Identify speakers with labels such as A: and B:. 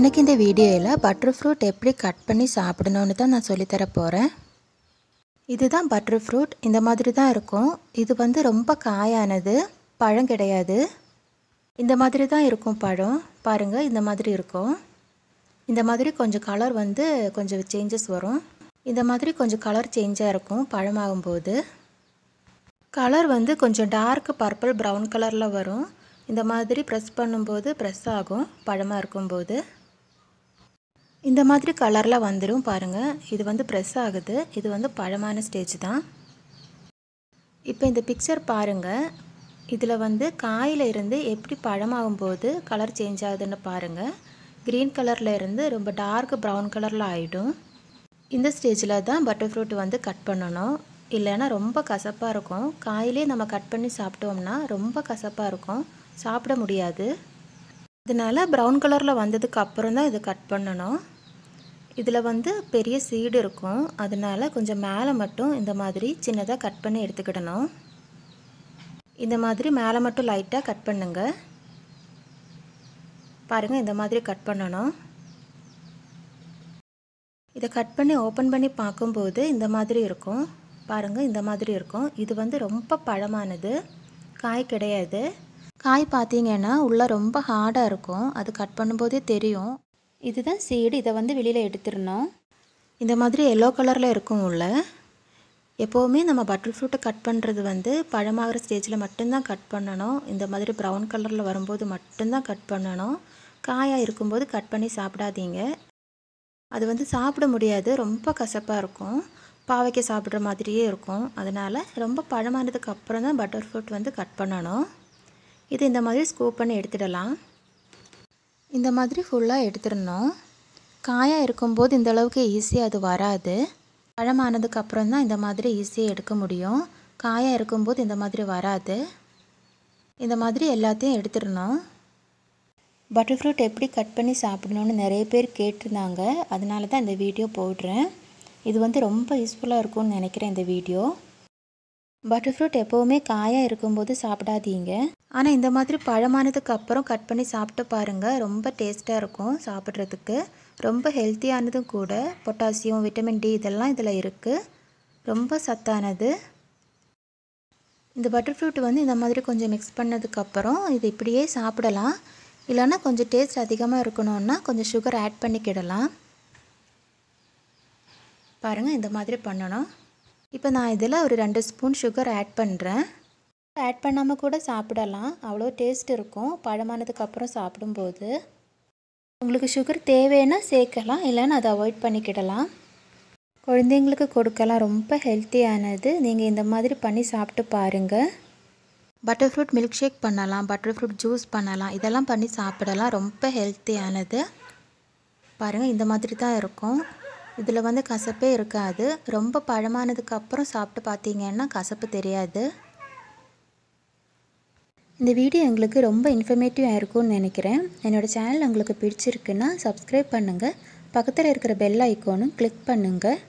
A: இன்றைக்கி இந்த வீடியோவில் பட்டர் ஃப்ரூட் எப்படி கட் பண்ணி சாப்பிடணுன்னு தான் நான் சொல்லித்தர போகிறேன் இதுதான் பட்டர் ஃப்ரூட் இந்த மாதிரி தான் இருக்கும் இது வந்து ரொம்ப காயானது பழம் கிடையாது இந்த மாதிரி தான் இருக்கும் பழம் பாருங்கள் இந்த மாதிரி இருக்கும் இந்த மாதிரி கொஞ்சம் கலர் வந்து கொஞ்சம் சேஞ்சஸ் வரும் இந்த மாதிரி கொஞ்சம் கலர் சேஞ்சாக இருக்கும் பழமாகும்போது கலர் வந்து கொஞ்சம் டார்க் பர்பிள் ப்ரௌன் கலரில் வரும் இந்த மாதிரி ப்ரெஸ் பண்ணும்போது ப்ரெஸ் ஆகும் பழமாக இருக்கும்போது இந்த மாதிரி கலரில் வந்துடும் பாருங்கள் இது வந்து ப்ரெஸ் ஆகுது இது வந்து பழமான ஸ்டேஜ் தான் இப்போ இந்த பிக்சர் பாருங்கள் இதில் வந்து காயில் இருந்து எப்படி பழமாகும் போது கலர் சேஞ்ச் ஆகுதுன்னு பாருங்கள் க்ரீன் கலரில் இருந்து ரொம்ப டார்க் ப்ரௌன் கலரில் ஆகிடும் இந்த ஸ்டேஜில் தான் பட்டர் ஃப்ரூட் வந்து கட் பண்ணணும் இல்லைன்னா ரொம்ப கசப்பாக இருக்கும் காயிலே நம்ம கட் பண்ணி சாப்பிட்டோம்னா ரொம்ப கசப்பாக இருக்கும் சாப்பிட முடியாது இதனால் ப்ரௌன் கலரில் வந்ததுக்கு அப்புறம் தான் இதை கட் பண்ணணும் இதில் வந்து பெரிய சீடு இருக்கும் அதனால் கொஞ்சம் மேலே மட்டும் இந்த மாதிரி சின்னதாக கட் பண்ணி எடுத்துக்கிடணும் இந்த மாதிரி மேலே மட்டும் லைட்டாக கட் பண்ணுங்கள் பாருங்கள் இந்த மாதிரி கட் பண்ணணும் இதை கட் பண்ணி ஓப்பன் பண்ணி பார்க்கும்போது இந்த மாதிரி இருக்கும் பாருங்கள் இந்த மாதிரி இருக்கும் இது வந்து ரொம்ப பழமானது காய் கிடையாது காய் பார்த்தீங்கன்னா உள்ளே ரொம்ப ஹார்டாக இருக்கும் அது கட் பண்ணும்போதே தெரியும் இதுதான் சீடு இதை வந்து வெளியில் எடுத்துடணும் இந்த மாதிரி எல்லோ கலரில் இருக்கும் உள்ள எப்போவுமே நம்ம பட்டர் ஃப்ரூட்டை கட் பண்ணுறது வந்து பழமாகிற ஸ்டேஜில் மட்டும்தான் கட் பண்ணணும் இந்த மாதிரி ப்ரௌன் கலரில் வரும்போது மட்டும்தான் கட் பண்ணணும் காயாக இருக்கும்போது கட் பண்ணி சாப்பிடாதீங்க அது வந்து சாப்பிட முடியாது ரொம்ப கசப்பாக இருக்கும் பாவைக்கு சாப்பிட்ற மாதிரியே இருக்கும் அதனால் ரொம்ப பழமானதுக்கு அப்புறம் தான் பட்டர் ஃப்ரூட் வந்து கட் பண்ணணும் இது இந்த மாதிரி ஸ்கூப் பண்ணி எடுத்துடலாம் இந்த மாதிரி ஃபுல்லாக எடுத்துடணும் காயாக இருக்கும்போது இந்த அளவுக்கு ஈஸியாக அது வராது பழமானதுக்கு அப்புறம் தான் இந்த மாதிரி ஈஸியாக எடுக்க முடியும் காயாக இருக்கும்போது இந்த மாதிரி வராது இந்த மாதிரி எல்லாத்தையும் எடுத்துடணும் பட்டர் ஃப்ரூட் எப்படி கட் பண்ணி சாப்பிடணும்னு நிறைய பேர் கேட்டிருந்தாங்க அதனால தான் இந்த வீடியோ போடுறேன் இது வந்து ரொம்ப யூஸ்ஃபுல்லாக இருக்கும்னு நினைக்கிறேன் இந்த வீடியோ பட்டர் ஃப்ரூட் எப்போவுமே காயாக இருக்கும்போது சாப்பிடாதீங்க ஆனால் இந்த மாதிரி பழமானதுக்கு அப்புறம் கட் பண்ணி சாப்பிட்டு பாருங்கள் ரொம்ப டேஸ்ட்டாக இருக்கும் சாப்பிட்றதுக்கு ரொம்ப ஹெல்த்தியானதும் கூட பொட்டாசியம் விட்டமின் டி இதெல்லாம் இதில் இருக்குது ரொம்ப சத்தானது இந்த பட்டர் ஃப்ரூட் வந்து இந்த மாதிரி கொஞ்சம் மிக்ஸ் பண்ணதுக்கப்புறம் இது இப்படியே சாப்பிடலாம் இல்லைன்னா கொஞ்சம் டேஸ்ட் அதிகமாக இருக்கணும்னா கொஞ்சம் சுகர் ஆட் பண்ணிக்கிடலாம் பாருங்கள் இந்த மாதிரி பண்ணணும் இப்போ நான் இதில் ஒரு ரெண்டு ஸ்பூன் சுகர் ஆட் பண்ணுறேன் ஆட் பண்ணாமல் கூட சாப்பிடலாம் அவ்வளோ டேஸ்ட் இருக்கும் பழமானதுக்கப்புறம் சாப்பிடும்போது உங்களுக்கு சுகர் தேவைன்னா சேர்க்கலாம் இல்லைன்னா அதை அவாய்ட் பண்ணிக்கிடலாம் குழந்தைங்களுக்கு கொடுக்கலாம் ரொம்ப ஹெல்த்தியானது நீங்கள் இந்த மாதிரி பண்ணி சாப்பிட்டு பாருங்கள் பட்டர் ஃப்ரூட் மில்க் ஷேக் பண்ணலாம் பட்டர் ஃப்ரூட் ஜூஸ் பண்ணலாம் இதெல்லாம் பண்ணி சாப்பிடலாம் ரொம்ப ஹெல்த்தியானது பாருங்கள் இந்த மாதிரி தான் இருக்கும் இதில் வந்து கசப்பே இருக்காது ரொம்ப பழமானதுக்கு அப்புறம் சாப்பிட்டு பார்த்தீங்கன்னா கசப்பு தெரியாது இந்த வீடியோ எங்களுக்கு ரொம்ப இன்ஃபர்மேட்டிவாக இருக்கும்னு நினைக்கிறேன் என்னோடய சேனல் உங்களுக்கு பிடிச்சிருக்குன்னா சப்ஸ்கிரைப் பண்ணுங்கள் பக்கத்தில் இருக்கிற பெல் ஐக்கோனும் கிளிக் பண்ணுங்கள்